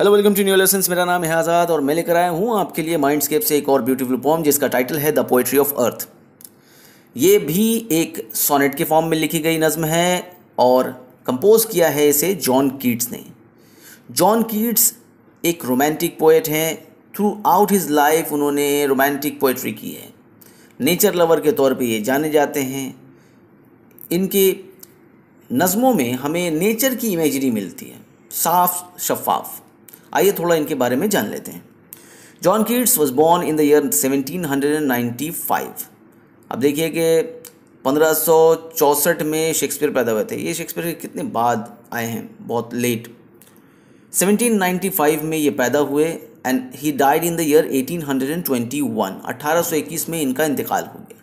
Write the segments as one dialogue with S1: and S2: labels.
S1: hello welcome to new lesson मेरा नाम है आज़ाद और मैं लेकर आया हूँ आपके लिए माइंडस्केप से एक और ब्यूटीफुल पोम जिसका टाइटल है द पोइट्री ऑफ अर्थ ये भी एक सोनेट के फॉर्म में लिखी गई नज़म है और कंपोज किया है इसे जॉन कीट्स ने जॉन कीट्स एक रोमांटिक पोइट हैं थ्रू आउट हिज लाइफ उन्होंने रोमांटिक पोइट्री की है नेचर लवर के तौर पे ये जाने जाते हैं इनके नज़मों में हमें नेचर की इमेजरी मिलती है साफ शफाफ आइए थोड़ा इनके बारे में जान लेते हैं John Keats was born in the year 1795 अब देखिए कि 1564 में शेक्सपियर पैदा हुए थे ये शेक्सपियर के कितने बाद आए हैं बहुत लेट 1795 में ये पैदा हुए and he died in the year 1821 1821 में इनका इंतकाल हो गया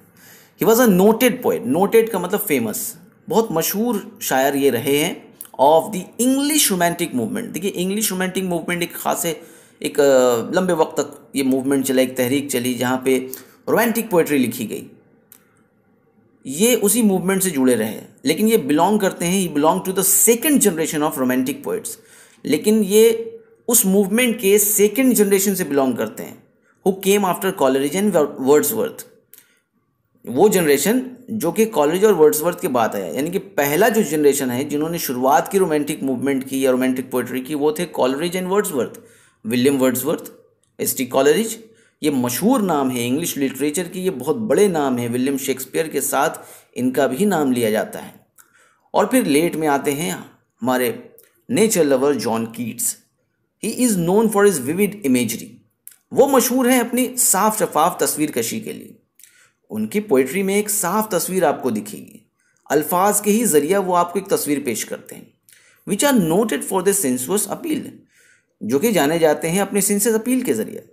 S1: he was a noted poet noted का मतलब फेमस बहुत मशहूर शायर ये रहे हैं of the English romantic movement देखिए इंग्लिश रोमांटिक मूवमेंट एक खास एक लंबे वक्त तक ये मूवमेंट चला एक तहरीक चली जहाँ पे रोमांटिक पोइट्री लिखी गई ये उसी मूवमेंट से जुड़े रहे लेकिन ये बिलोंग करते हैं ये belong to the second generation of romantic poets लेकिन ये उस मूवमेंट के सेकेंड जनरेशन से बिलोंग करते हैं who came after Coleridge and Wordsworth वो जनरेशन जो कि कॉलेज और वर्ड्सवर्थ के बाद आया यानी कि पहला जो जनरेशन है जिन्होंने शुरुआत की रोमांटिक मूवमेंट की या रोमांटिक पोइट्री की वो थे Coleridge and Wordsworth William Wordsworth S T Coleridge ये मशहूर नाम है इंग्लिश लिटरेचर की ये बहुत बड़े नाम है विलियम शेक्सपियर के साथ इनका भी नाम लिया जाता है और फिर लेट में आते हैं हमारे nature lover John Keats he is known for his vivid imagery वो मशहूर हैं अपनी साफ शफाफ तस्वीर कशी के लिए उनकी पोइट्री में एक साफ तस्वीर आपको दिखेगी अल्फाज के ही जरिया वो आपको एक तस्वीर पेश करते हैं which are noted for the sensuous appeal जो कि जाने जाते हैं अपने सेंसियस अपील के ज़रिए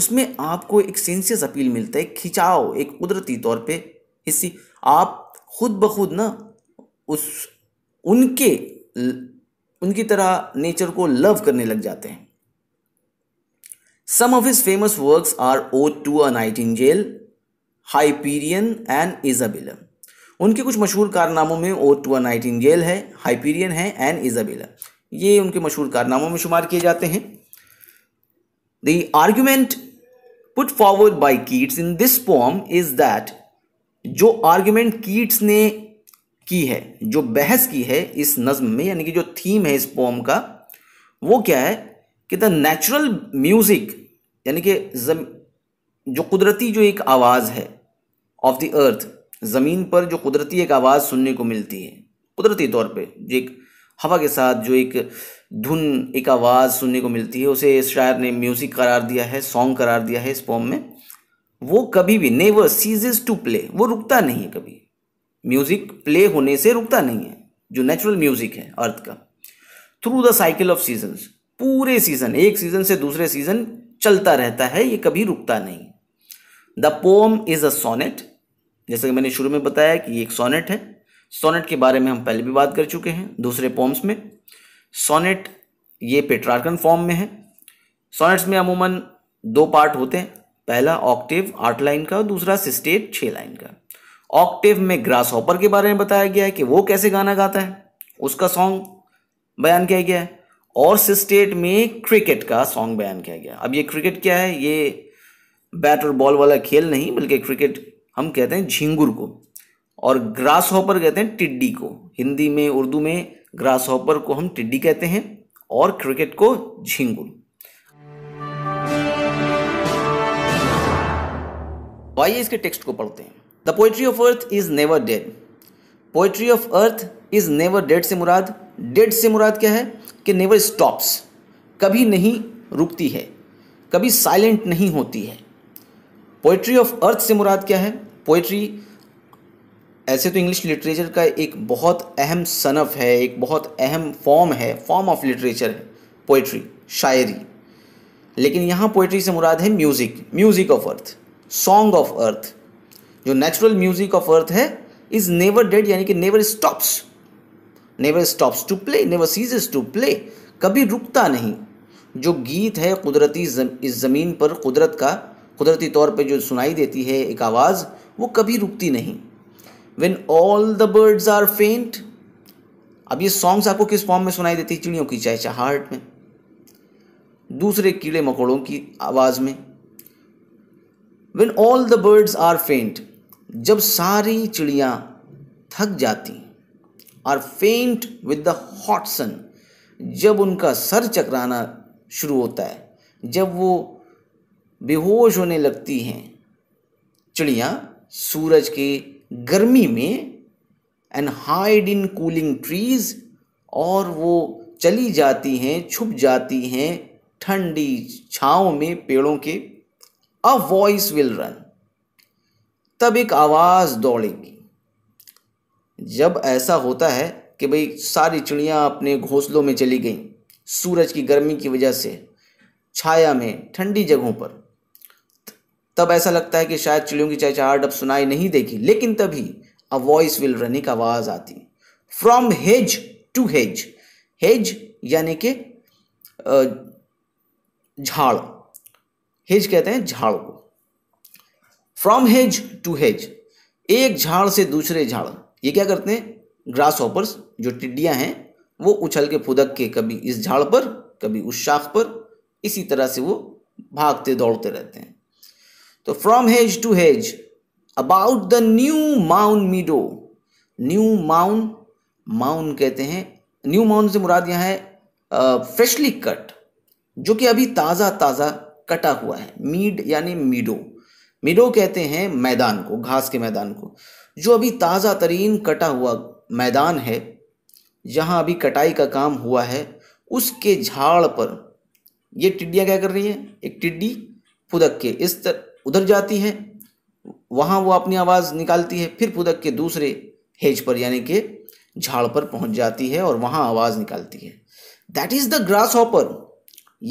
S1: उसमें आपको एक सेंसियस अपील मिलता है एक खिंचाव एक कुदरती तौर पे इसी आप खुद ब खुद ना उस उनके उनकी तरह नेचर को लव करने लग जाते हैं some of his famous works are ode to a nightingale Hyperion and Isabella उनके कुछ मशहूर कारनामों में ओ टू गेल है हाइपीरियन है एंड इजाबिला ये उनके मशहूर कारनामों में शुमार किए जाते हैं the argument put forward by Keats in this poem is that जो आर्ग्यूमेंट कीट्स ने की है जो बहस की है इस नज्म में यानी कि जो थीम है इस पोम का वो क्या है कि द नेचुरल म्यूज़िक यानी कि जो कुदरती जो एक आवाज़ है ऑफ द अर्थ ज़मीन पर जो कुदरती एक आवाज़ सुनने को मिलती है कुदरती तौर पे जो एक हवा के साथ जो एक धुन एक आवाज़ सुनने को मिलती है उसे इस शायर ने म्यूज़िक करार दिया है सॉन्ग करार दिया है इस पॉम में वो कभी भी नेवर सीज टू प्ले वो रुकता नहीं है कभी म्यूज़िक प्ले होने से रुकता नहीं है जो नेचुरल म्यूज़िक है अर्थ का through the cycle of seasons पूरे सीज़न एक सीज़न से दूसरे सीज़न चलता रहता है ये कभी रुकता नहीं the poem is a sonnet जैसे कि मैंने शुरू में बताया कि ये एक सोनेट है सोनेट के बारे में हम पहले भी बात कर चुके हैं दूसरे पोम्स में सोनेट ये पेट्रार्कन फॉर्म में है सोनेट्स में अमूमन दो पार्ट होते हैं पहला ऑक्टिव आठ लाइन का और दूसरा सिस्टेट छः लाइन का ऑक्टिव में ग्रास हॉपर के बारे में बताया गया है कि वो कैसे गाना गाता है उसका सॉन्ग बयान किया गया है और सिस्टेट में क्रिकेट का सॉन्ग बयान किया गया अब ये क्रिकेट क्या है ये बैट और बॉल वाला खेल नहीं बल्कि क्रिकेट हम कहते हैं झींगुर को और ग्रास हॉपर कहते हैं टिड्डी को हिंदी में उर्दू में ग्रास हॉपर को हम टिड्डी कहते हैं और क्रिकेट को झींगुर तो आइए इसके टेक्स्ट को पढ़ते हैं the poetry of earth is never dead poetry of earth is never dead से मुराद डेड से मुराद क्या है कि नेवर स्टॉप्स कभी नहीं रुकती है कभी साइलेंट नहीं होती है पोइट्री ऑफ अर्थ से मुराद क्या है पोइट्री ऐसे तो इंग्लिश लिटरेचर का एक बहुत अहम सनफ है एक बहुत अहम फॉर्म है फॉर्म ऑफ लिटरेचर है पोइट्री शायरी लेकिन यहाँ पोइट्री से मुराद है music music of earth song of earth जो नेचुरल म्यूज़िक ऑफ अर्थ है इज़ नेवर डेड यानी कि never stops never stops to play never ceases to play कभी रुकता नहीं जो गीत है कुदरती इस ज़मीन पर कुदरत का कुदरती तौर पे जो सुनाई देती है एक आवाज़ वो कभी रुकती नहीं when all the birds are faint अब ये सॉन्ग्स आपको किस फॉर्म में सुनाई देती है चिड़ियों की हार्ट में दूसरे कीड़े मकोड़ों की आवाज़ में when all the birds are faint जब सारी चिड़ियां थक जाती आर फेंट विद द हॉट सन जब उनका सर चकराना शुरू होता है जब वो बेहोश होने लगती हैं चिड़ियाँ सूरज के गर्मी में and hide in cooling trees और वो चली जाती हैं छुप जाती हैं ठंडी छाँव में पेड़ों के अ वॉइस विल रन तब एक आवाज़ दौड़ेगी जब ऐसा होता है कि भाई सारी चिड़ियाँ अपने घोंसलों में चली गई सूरज की गर्मी की वजह से छाया में ठंडी जगहों पर तब ऐसा लगता है कि शायद चिड़ियों की चहचहाट अब सुनाई नहीं देगी लेकिन तभी अ वॉइस विल रनिक आवाज़ आती from hedge to hedge hedge यानी कि झाड़ हेज कहते हैं झाड़ को फ्रॉम हेज टू हेज एक झाड़ से दूसरे झाड़ ये क्या करते हैं ग्रास ऑपर्स जो टिड्डियां हैं वो उछल के फुदक के कभी इस झाड़ पर कभी उस शाख पर इसी तरह से वो भागते दौड़ते रहते हैं तो from hedge to hedge about the new mown meadow new mown mown कहते हैं न्यू माउन से मुराद यहाँ है फ्रेशली कट जो कि अभी ताज़ा ताज़ा कटा हुआ है मीड यानी मीडो मीडो कहते हैं मैदान को घास के मैदान को जो अभी ताज़ा तरीन कटा हुआ मैदान है जहाँ अभी कटाई का काम हुआ है उसके झाड़ पर ये टिड्डियाँ क्या कर रही है एक टिड्डी फुदक के इस तरह उधर जाती है वहाँ वो अपनी आवाज़ निकालती है फिर फुदक के दूसरे हेज पर यानी कि झाड़ पर पहुँच जाती है और वहाँ आवाज़ निकालती है that is the grasshopper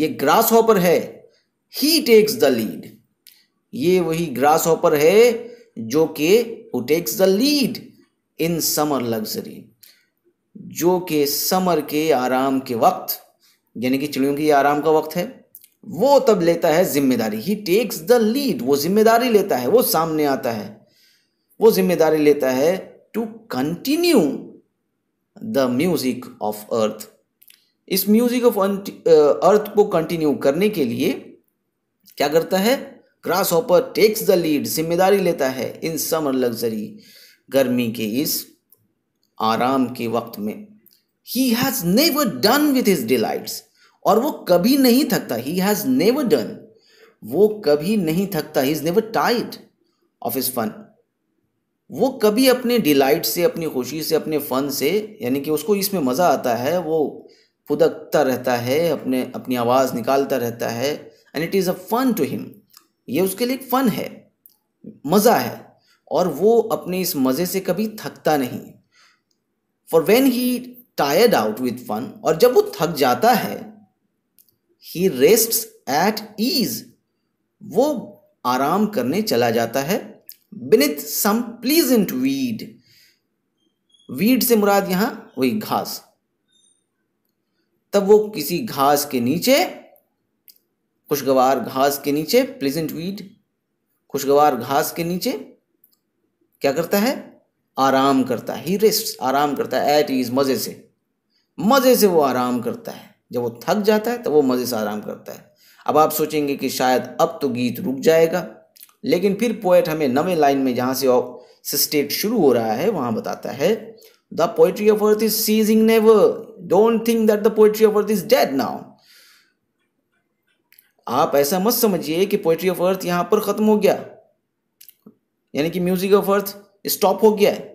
S1: ये ग्रास हॉपर है ही टेक्स द लीड ये वही ग्रास हॉपर है जो कि who takes the lead in summer luxury जो कि समर के आराम के वक्त यानी कि चिड़ियों के आराम का वक्त है वो तब लेता है जिम्मेदारी ही टेक्स द लीड वो जिम्मेदारी लेता है वो सामने आता है वो जिम्मेदारी लेता है to continue the music of earth इस म्यूजिक ऑफ अर्थ को कंटिन्यू करने के लिए क्या करता है grasshopper takes the lead जिम्मेदारी लेता है इन समर लग्जरी गर्मी के इस आराम के वक्त में he has never done with his delights और वो कभी नहीं थकता ही हैज़ नेवर डन वो कभी नहीं थकता ही इज़ नेवर टाइट ऑफ इज फन वो कभी अपने डिलाइट से अपनी खुशी से अपने फ़न से यानी कि उसको इसमें मज़ा आता है वो फुदकता रहता है अपने अपनी आवाज़ निकालता रहता है and it is a fun to him ये उसके लिए फ़न है मज़ा है और वो अपने इस मज़े से कभी थकता नहीं for when he tired out with fun और जब वो थक जाता है ही रेस्ट एट ईज वो आराम करने चला जाता है beneath some pleasant weed weed से मुराद यहां वही घास तब वो किसी घास के नीचे खुशगवार घास के नीचे प्लीजेंट वीड खुशगवार घास के नीचे क्या करता है आराम करता है ही रेस्ट आराम करता है एट ईज मज़े से मज़े से वो आराम करता है जब वो थक जाता है तो वो मज़े से आराम करता है अब आप सोचेंगे कि शायद अब तो गीत रुक जाएगा लेकिन फिर पोएट हमें नवे लाइन में जहाँ से से स्टेट शुरू हो रहा है वहाँ बताता है the poetry of earth is ceasing never don't think that the poetry of earth is dead now आप ऐसा मत समझिए कि पोइट्री ऑफ अर्थ यहाँ पर ख़त्म हो गया यानी कि म्यूजिक ऑफ अर्थ स्टॉप हो गया है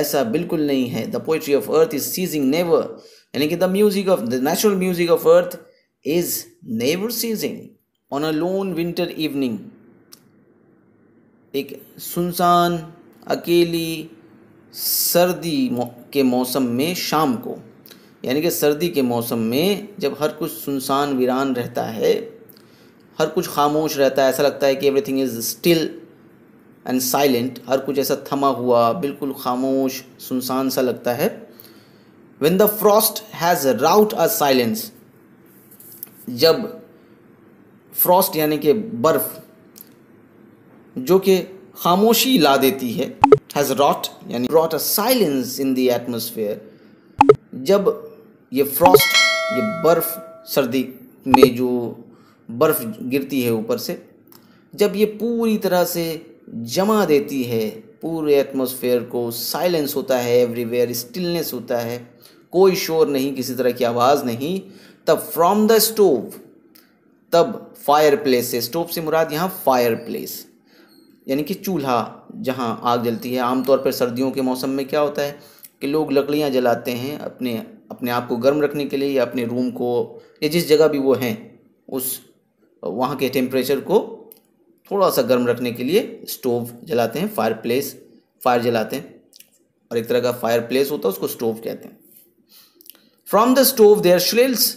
S1: ऐसा बिल्कुल नहीं है the poetry of earth is ceasing never यानी कि the music of the natural music of earth is never ceasing on a lone winter evening एक सुनसान अकेली सर्दी के मौसम में शाम को यानी कि सर्दी के मौसम में जब हर कुछ सुनसान वीरान रहता है हर कुछ खामोश रहता है ऐसा लगता है कि everything is still and silent हर कुछ ऐसा थमा हुआ बिल्कुल खामोश सुनसान सा लगता है when the frost has rout a silence जब फ्रॉस्ट यानी कि बर्फ जो कि खामोशी ला देती है हैज़ रॉट यानी wrought a silence in the atmosphere जब ये फ्रॉस्ट ये बर्फ सर्दी में जो बर्फ गिरती है ऊपर से जब ये पूरी तरह से जमा देती है पूरे एटमोसफेयर को साइलेंस होता है एवरीवेयर स्टिलनेस होता है कोई शोर नहीं किसी तरह की आवाज़ नहीं तब फ्रॉम द स्टोव तब फायर प्लेस से स्टोव से मुराद यहाँ फायर प्लेस यानी कि चूल्हा जहाँ आग जलती है आमतौर पर सर्दियों के मौसम में क्या होता है कि लोग लकड़ियाँ जलाते हैं अपने अपने आप को गर्म रखने के लिए या अपने रूम को या जिस जगह भी वो हैं उस वहाँ के टेम्परेचर को थोड़ा सा गर्म रखने के लिए स्टोव जलाते हैं फायर प्लेस फायर जलाते हैं और एक तरह का फायर प्लेस होता है उसको स्टोव कहते हैं from the stove there shrills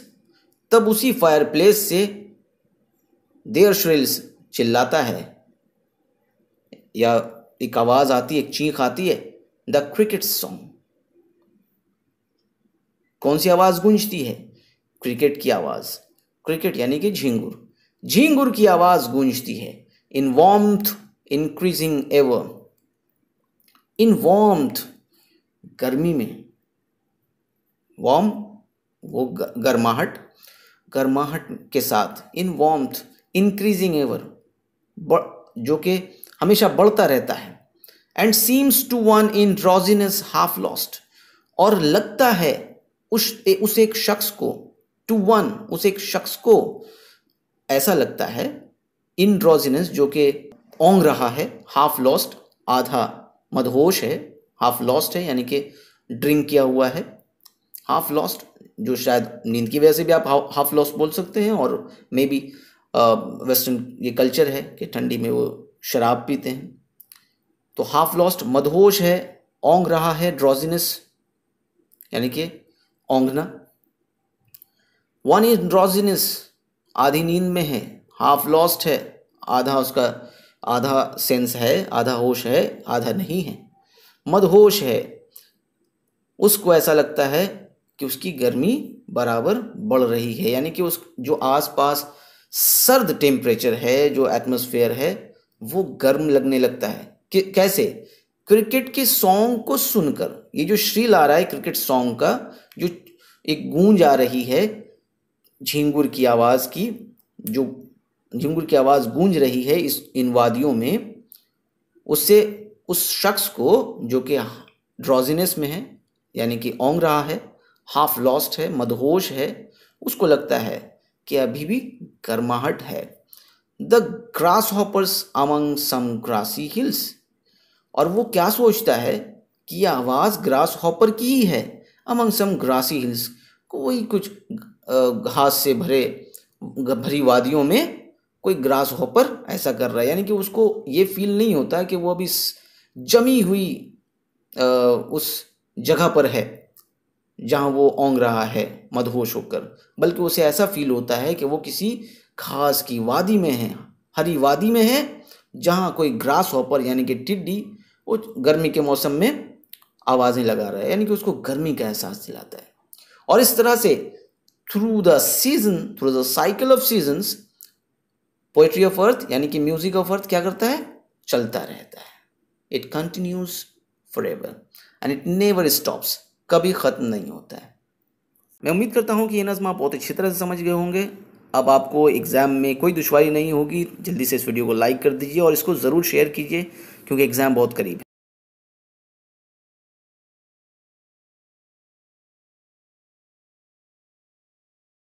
S1: तब उसी फायर प्लेस से देयर श्रिल्स चिल्लाता है या एक आवाज़ आती है एक चीख आती है द क्रिकेट सॉन्ग कौन सी आवाज़ गूंजती है क्रिकेट की आवाज़ क्रिकेट यानी कि झिंगुर झींगुर की आवाज़ गूंजती है in warmth increasing ever in warmth गर्मी में वार्म वो गर्माहट गर्माहट के साथ इन वार्म्थ इंक्रीजिंग एवर जो कि हमेशा बढ़ता रहता है and seems to one in drowsiness half lost और लगता है उस उस एक शख्स को टू वन उस एक शख्स को ऐसा लगता है इनड्रोजिनस जो कि ओंग रहा है हाफ लॉस्ट आधा मदहोश है हाफ लॉस्ट है यानी कि ड्रिंक किया हुआ है हाफ लॉस्ट जो शायद नींद की वजह से भी आप हाफ लॉस्ट बोल सकते हैं और मे बी वेस्टर्न ये कल्चर है कि ठंडी में वो शराब पीते हैं तो हाफ लॉस्ट मदहोश है ओंग रहा है ड्रोजिनस यानी कि ओंगना वन इज ड्रॉजिनेस आधी नींद में है हाफ लॉस्ट है आधा उसका आधा सेंस है आधा होश है आधा नहीं है मदहोश है उसको ऐसा लगता है कि उसकी गर्मी बराबर बढ़ रही है यानी कि उस जो आसपास सर्द टेम्परेचर है जो एटमोसफेयर है वो गर्म लगने लगता है कि कैसे क्रिकेट के सॉन्ग को सुनकर ये जो श्रील आ रहा है क्रिकेट सॉन्ग का जो एक गूंज आ रही है झींगुर की आवाज़ की जो झुंगुर की आवाज़ गूंज रही है इस इन वादियों में उससे उस शख्स को जो कि ड्रॉजीनेस में है यानी कि ओंग रहा है हाफ लॉस्ट है मदहोश है उसको लगता है कि अभी भी गर्माहट है the grasshoppers among some grassy hills और वो क्या सोचता है कि यह आवाज़ ग्रास हॉपर की ही है अमंग सम ग्रासी हिल्स कोई कुछ घास से भरे भरी वादियों में कोई ग्रास हॉपर ऐसा कर रहा है यानी कि उसको ये फील नहीं होता कि वो अभी जमी हुई आ, उस जगह पर है जहाँ वो ओंग रहा है मदहोश होकर बल्कि उसे ऐसा फील होता है कि वो किसी घास की वादी में है हरी वादी में है जहाँ कोई ग्रास हॉपर यानी कि टिड्डी वो गर्मी के मौसम में आवाज़ें लगा रहा है यानी कि उसको गर्मी का एहसास दिलाता है और इस तरह से through the season through the cycle of seasons poetry of earth यानी कि म्यूजिक ऑफ अर्थ क्या करता है चलता रहता है it continues for ever and it never stops कभी ख़त्म नहीं होता है मैं उम्मीद करता हूँ कि ये नज़म आप बहुत अच्छी तरह से समझ गए होंगे अब आपको एग्ज़ाम में कोई दुश्वारी नहीं होगी जल्दी से इस वीडियो को लाइक कर दीजिए और इसको ज़रूर शेयर कीजिए क्योंकि एग्ज़ाम बहुत करीब है